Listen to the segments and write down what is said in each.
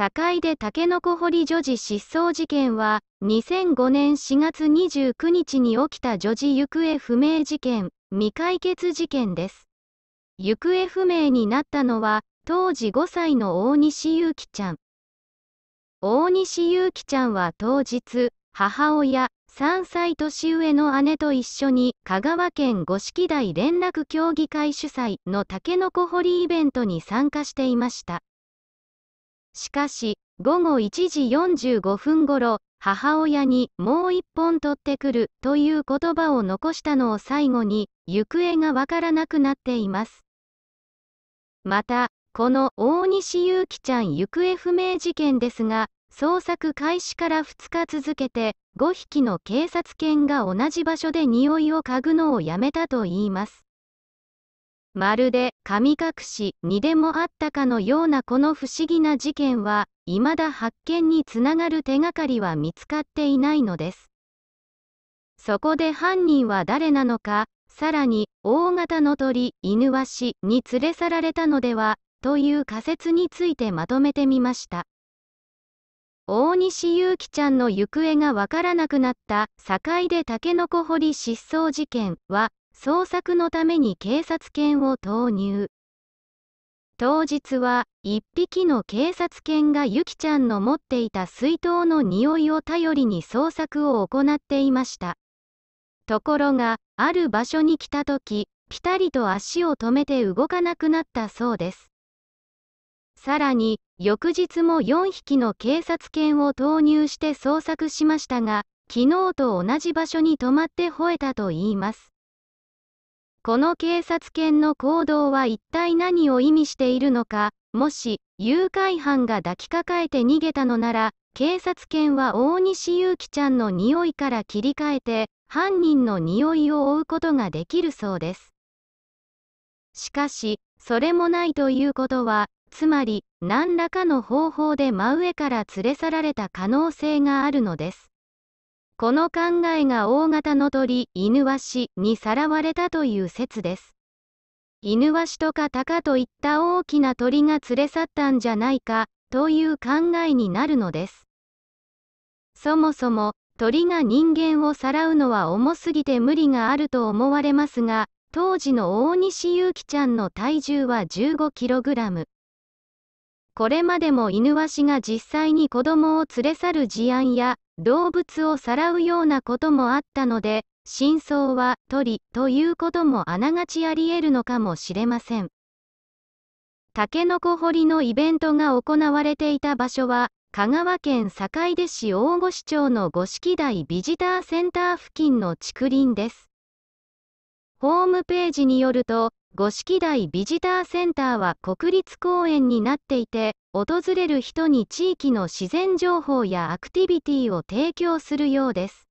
堺でタケノコ掘り女児失踪事件は、2005年4月29日に起きた女児行方不明事件、未解決事件です。行方不明になったのは、当時5歳の大西祐希ちゃん。大西祐希ちゃんは当日、母親、3歳年上の姉と一緒に香川県五色台連絡協議会主催のタケノコ掘りイベントに参加していました。しかし、午後1時45分ごろ、母親にもう一本取ってくるという言葉を残したのを最後に、行方がわからなくなっています。また、この大西祐希ちゃん行方不明事件ですが、捜索開始から2日続けて、5匹の警察犬が同じ場所で匂いを嗅ぐのをやめたといいます。まるで神隠しにでもあったかのようなこの不思議な事件は、未だ発見につながる手がかりは見つかっていないのです。そこで犯人は誰なのか、さらに大型の鳥イヌワシに連れ去られたのではという仮説についてまとめてみました。大西祐希ちゃんの行方がわからなくなった堺でタケノコ掘り失踪事件は捜索のために警察犬を投入。当日は、一匹の警察犬がゆきちゃんの持っていた水筒の匂いを頼りに捜索を行っていました。ところが、ある場所に来た時、ピタリと足を止めて動かなくなったそうです。さらに、翌日も4匹の警察犬を投入して捜索しましたが、昨日と同じ場所に止まって吠えたといいます。この警察犬の行動は一体何を意味しているのか、もし、誘拐犯が抱きかかえて逃げたのなら、警察犬は大西祐希ちゃんの匂いから切り替えて、犯人の匂いを追うことができるそうです。しかし、それもないということは、つまり、何らかの方法で真上から連れ去られた可能性があるのです。この考えが大型の鳥、犬ワシにさらわれたという説です。犬ワシとかタカといった大きな鳥が連れ去ったんじゃないか、という考えになるのです。そもそも、鳥が人間をさらうのは重すぎて無理があると思われますが、当時の大西祐希ちゃんの体重は 15kg。これまでも犬ワシが実際に子供を連れ去る事案や、動物をさらうようなこともあったので、真相は鳥ということもあながちあり得るのかもしれません。タケノコ掘りのイベントが行われていた場所は、香川県坂出市大越町の五色台ビジターセンター付近の竹林です。ホームページによると、五色台ビジターセンターは国立公園になっていて、訪れる人に地域の自然情報やアクティビティを提供するようです。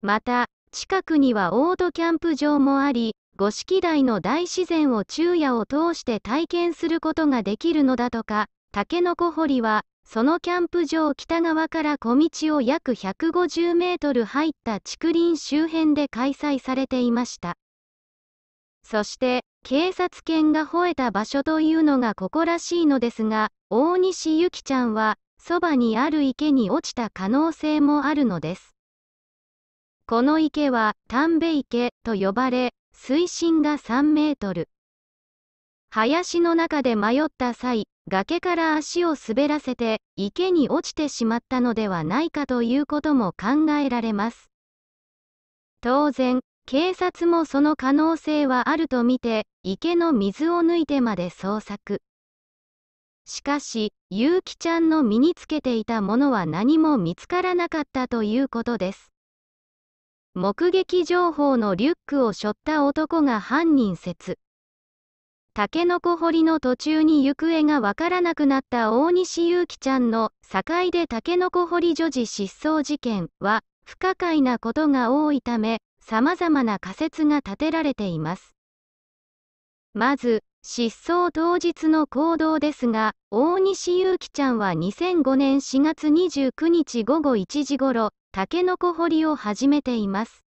また、近くにはオートキャンプ場もあり、五色台の大自然を昼夜を通して体験することができるのだとか、タケノコ掘りは、そのキャンプ場北側から小道を約150メートル入った竹林周辺で開催されていました。そして、警察犬が吠えた場所というのがここらしいのですが、大西ゆきちゃんは、そばにある池に落ちた可能性もあるのです。この池は、丹部池と呼ばれ、水深が3メートル。林の中で迷った際、崖から足を滑らせて、池に落ちてしまったのではないかということも考えられます。当然、警察もその可能性はあるとみて、池の水を抜いてまで捜索。しかし、ゆうきちゃんの身につけていたものは何も見つからなかったということです。目撃情報のリュックを背負った男が犯人説。タケノコ掘りの途中に行方がわからなくなった大西祐希ちゃんの堺でタケノコ掘り女児失踪事件は不可解なことが多いため、様々な仮説が立てられています。まず、失踪当日の行動ですが、大西祐希ちゃんは2005年4月29日午後1時ごろ、タケノコ掘りを始めています。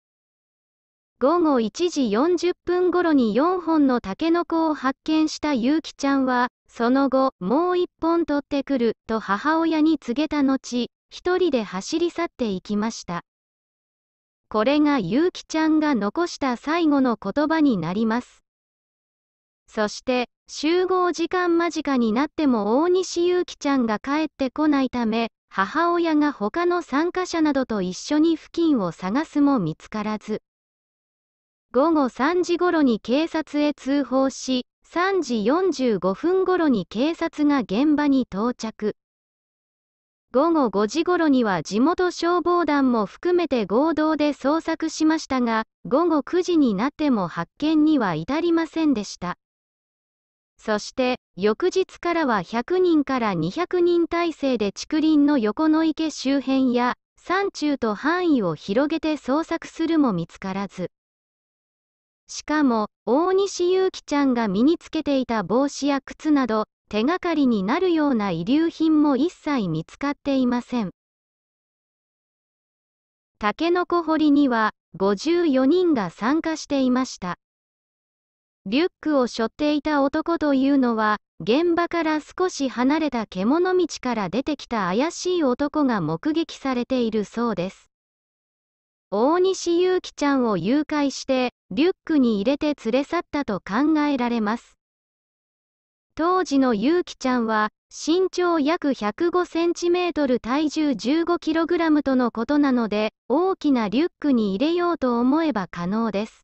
午後1時40分ごろに4本のタケノコを発見したゆうきちゃんは、その後、もう1本取ってくると母親に告げた後、1人で走り去っていきました。これがゆうきちゃんが残した最後の言葉になります。そして、集合時間間近になっても大西ゆうきちゃんが帰ってこないため、母親が他の参加者などと一緒に付近を探すも見つからず。午後3時ごろに警察へ通報し、3時45分ごろに警察が現場に到着。午後5時ごろには地元消防団も含めて合同で捜索しましたが、午後9時になっても発見には至りませんでした。そして、翌日からは100人から200人体制で竹林の横の池周辺や、山中と範囲を広げて捜索するも見つからず。しかも、大西祐希ちゃんが身につけていた帽子や靴など、手がかりになるような遺留品も一切見つかっていません。タケノコ掘りには54人が参加していました。リュックを背負っていた男というのは、現場から少し離れた獣道から出てきた怪しい男が目撃されているそうです。大西祐希ちゃんを誘拐して、リュックに入れて連れ去ったと考えられます。当時のゆうきちゃんは、身長約105センチメートル体重15キログラムとのことなので、大きなリュックに入れようと思えば可能です。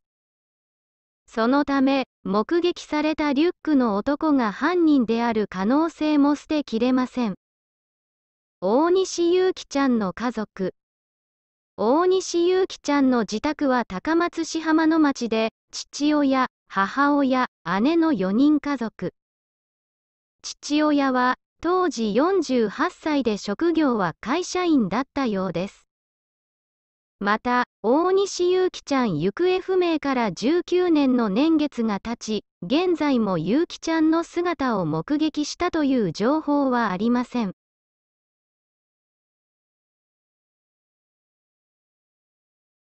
そのため、目撃されたリュックの男が犯人である可能性も捨てきれません。大西ゆうきちゃんの家族大西ゆうきちゃんの自宅は高松市浜の町で、父親、母親、姉の4人家族。父親は当時48歳で職業は会社員だったようです。また、大西うきちゃん行方不明から19年の年月が経ち、現在もうきちゃんの姿を目撃したという情報はありません。